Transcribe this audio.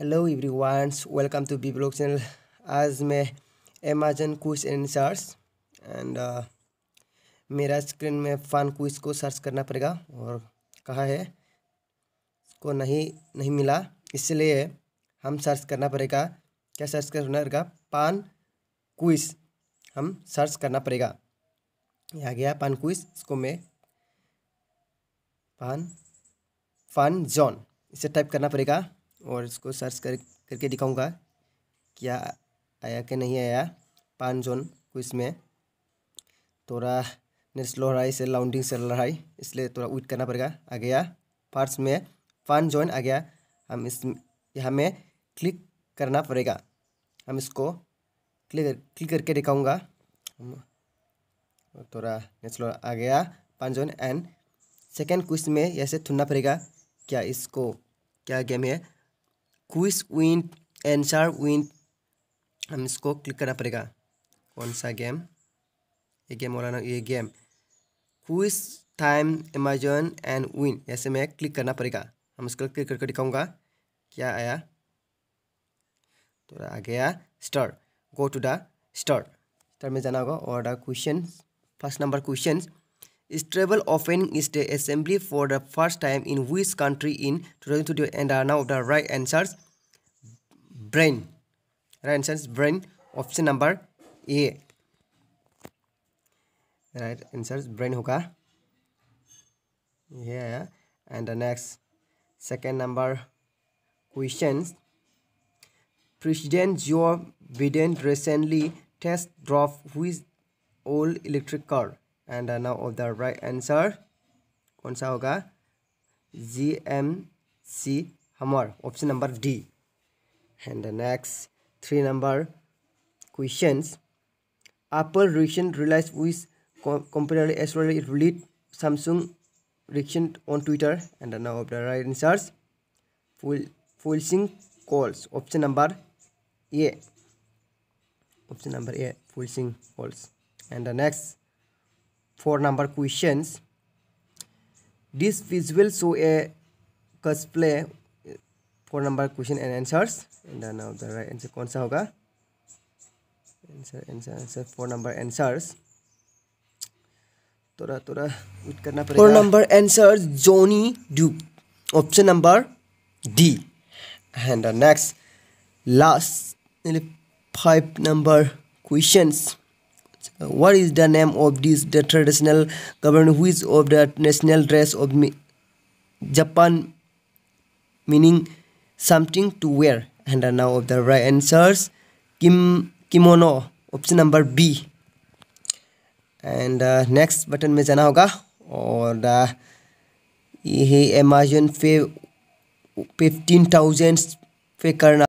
Hello everyone welcome to B blog channel आज मैं Amazon quiz and search and मेरा screen में fun quiz को सर्च करना पड़ेगा और कहा है इसको नहीं नहीं मिला इसलिए हम सर्च करना पड़ेगा क्या सर्च करना पड़ेगा पान क्विज हम सर्च करना पड़ेगा आ गया पान क्विज इसको मैं पान फन जॉन इसे टाइप करना पड़ेगा और इसको सर्च कर करके दिखाऊंगा क्या आया कि नहीं आया पान जोन कुछ में थोड़ा ने स्लो रहा है इसे लाउंडिंग चल रहा है इसलिए थोड़ा वेट करना पड़ेगा आ गया फर्स्ट में फन जॉइन आ गया हम इस यहाँ में क्लिक करना पड़ेगा हम इसको क्लिक क्लिक करके दिखाऊंगा थोड़ा ने स्लो आ गया पान जॉइन एंड सेकेंड क्विज में ऐसे थुनना पड़ेगा क्या इसको क्या गेम है क्विज विन एंसर विन हम इसको क्लिक करना पड़ेगा कौन सा गेम ये गेम वाला ये game quiz time Amazon and win ऐसे में क्लिक करना पड़ेगा हम इसको क्लिक करके दिखाऊंगा क्या आया तो आ गया star go to the star star में जाना होगा और the question first number question Travel opening is the assembly for the first time in which country in 2022 and are now the right answers brain. Right answers brain option number A. Right answers brain hoga. Yeah and the next second number questions President Joe Biden recently test drove his old electric car and now of the right answer कौन सा होगा G M C Hummer option number D and next three number questions Apple reaction realise which company's lead Samsung reaction on Twitter and now of the right answer full sing calls option number A option number A full sing calls and next four number question this visual show a play four number question and answers and answer कौन सा होगा answer answer answer four number answers थोड़ा थोड़ा wait करना पड़ेगा four number answer Johnny Dew option number D and next last five number questions what is the name of this the traditional government which of the national dress of japan meaning something to wear and now of the right answers kim kimono option number b and next button में जाना होगा और uh, ये Amazon पे fifteen thousand पे करना